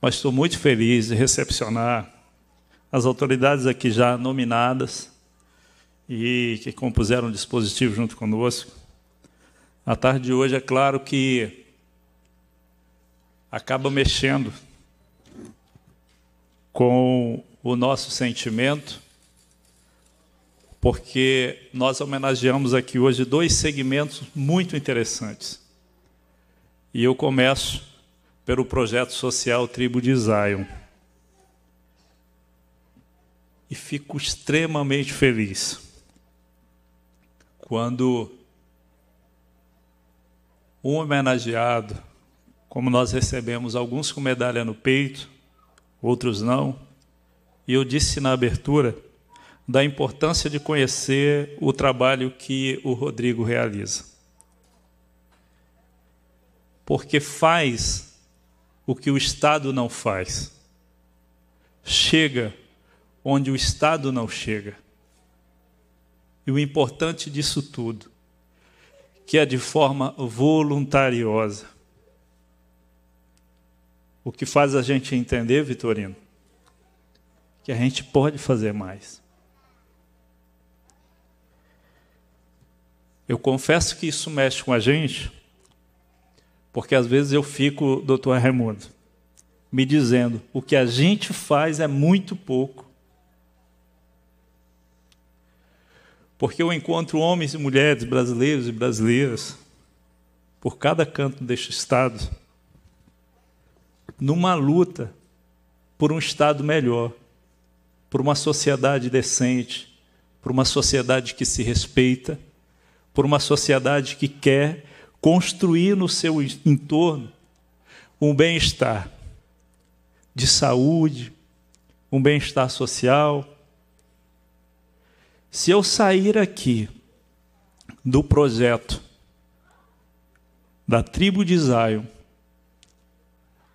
mas estou muito feliz de recepcionar as autoridades aqui já nominadas e que compuseram o dispositivo junto conosco. A tarde de hoje, é claro que acaba mexendo com o nosso sentimento, porque nós homenageamos aqui hoje dois segmentos muito interessantes. E eu começo pelo projeto social Tribo de Zion. E fico extremamente feliz quando um homenageado, como nós recebemos alguns com medalha no peito, outros não, e eu disse na abertura da importância de conhecer o trabalho que o Rodrigo realiza. Porque faz o que o Estado não faz. Chega onde o Estado não chega. E o importante disso tudo, que é de forma voluntariosa. O que faz a gente entender, Vitorino, que a gente pode fazer mais. Eu confesso que isso mexe com a gente, porque às vezes eu fico, doutor Raimundo, me dizendo: o que a gente faz é muito pouco. Porque eu encontro homens e mulheres, brasileiros e brasileiras, por cada canto deste Estado, numa luta por um Estado melhor, por uma sociedade decente, por uma sociedade que se respeita, por uma sociedade que quer construir no seu entorno um bem-estar de saúde, um bem-estar social. Se eu sair aqui do projeto da tribo de Zion,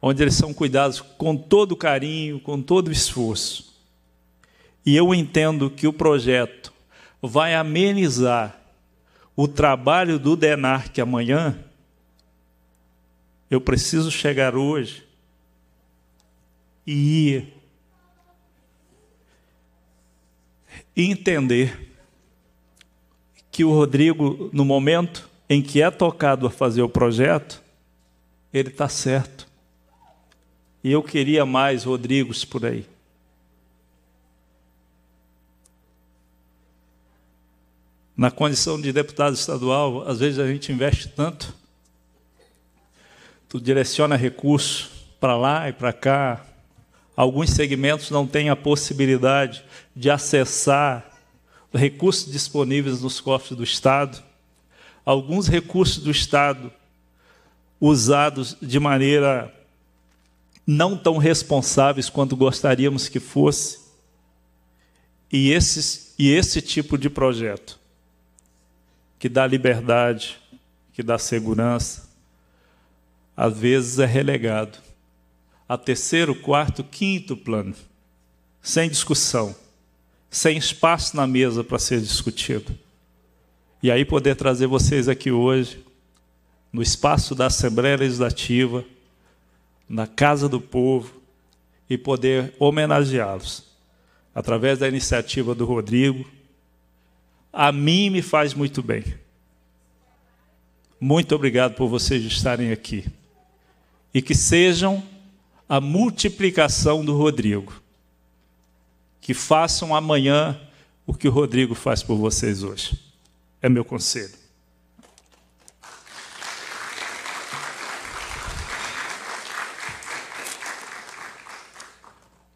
onde eles são cuidados com todo carinho, com todo esforço, e eu entendo que o projeto vai amenizar o trabalho do denar que amanhã, eu preciso chegar hoje e ir entender que o Rodrigo, no momento em que é tocado a fazer o projeto, ele está certo. E eu queria mais Rodrigos por aí. Na condição de deputado estadual, às vezes a gente investe tanto, tu direciona recursos para lá e para cá. Alguns segmentos não têm a possibilidade de acessar recursos disponíveis nos cofres do Estado. Alguns recursos do Estado usados de maneira não tão responsáveis quanto gostaríamos que fosse. E, esses, e esse tipo de projeto que dá liberdade, que dá segurança, às vezes é relegado a terceiro, quarto, quinto plano, sem discussão, sem espaço na mesa para ser discutido. E aí poder trazer vocês aqui hoje, no espaço da Assembleia Legislativa, na Casa do Povo, e poder homenageá-los através da iniciativa do Rodrigo a mim me faz muito bem. Muito obrigado por vocês estarem aqui. E que sejam a multiplicação do Rodrigo. Que façam amanhã o que o Rodrigo faz por vocês hoje. É meu conselho.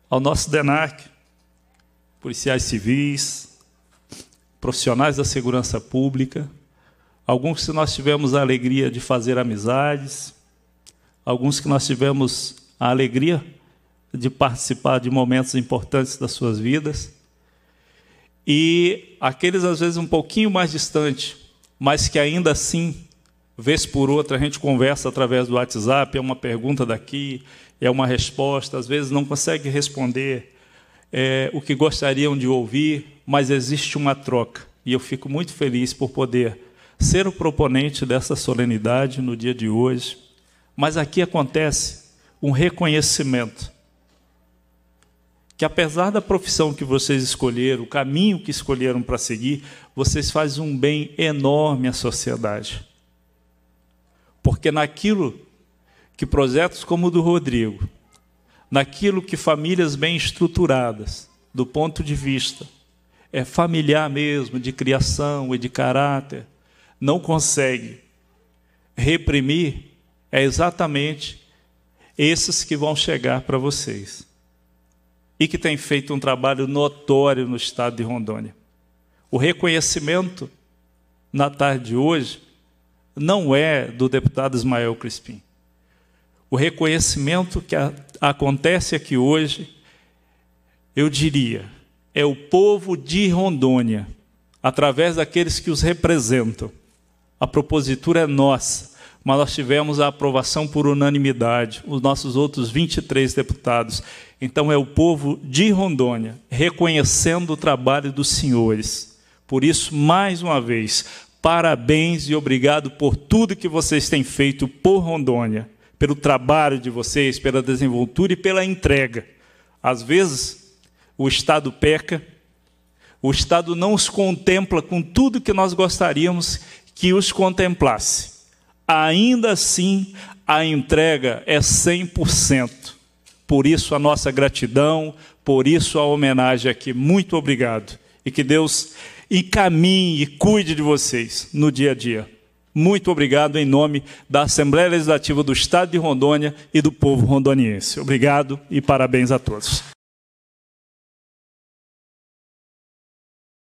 Ao nosso DENARC, policiais civis, profissionais da segurança pública, alguns que nós tivemos a alegria de fazer amizades, alguns que nós tivemos a alegria de participar de momentos importantes das suas vidas, e aqueles às vezes um pouquinho mais distante, mas que ainda assim, vez por outra, a gente conversa através do WhatsApp, é uma pergunta daqui, é uma resposta, às vezes não consegue responder é, o que gostariam de ouvir, mas existe uma troca. E eu fico muito feliz por poder ser o proponente dessa solenidade no dia de hoje. Mas aqui acontece um reconhecimento que apesar da profissão que vocês escolheram, o caminho que escolheram para seguir, vocês fazem um bem enorme à sociedade. Porque naquilo que projetos como o do Rodrigo, naquilo que famílias bem estruturadas, do ponto de vista é familiar mesmo, de criação e de caráter, não consegue reprimir, é exatamente esses que vão chegar para vocês. E que têm feito um trabalho notório no estado de Rondônia. O reconhecimento, na tarde de hoje, não é do deputado Ismael Crispim. O reconhecimento que a acontece aqui hoje, eu diria, é o povo de Rondônia, através daqueles que os representam. A propositura é nossa, mas nós tivemos a aprovação por unanimidade, os nossos outros 23 deputados. Então é o povo de Rondônia reconhecendo o trabalho dos senhores. Por isso, mais uma vez, parabéns e obrigado por tudo que vocês têm feito por Rondônia pelo trabalho de vocês, pela desenvoltura e pela entrega. Às vezes, o Estado peca, o Estado não os contempla com tudo que nós gostaríamos que os contemplasse. Ainda assim, a entrega é 100%. Por isso, a nossa gratidão, por isso, a homenagem aqui. Muito obrigado. E que Deus encaminhe e cuide de vocês no dia a dia. Muito obrigado em nome da Assembleia Legislativa do Estado de Rondônia e do povo rondoniense. Obrigado e parabéns a todos.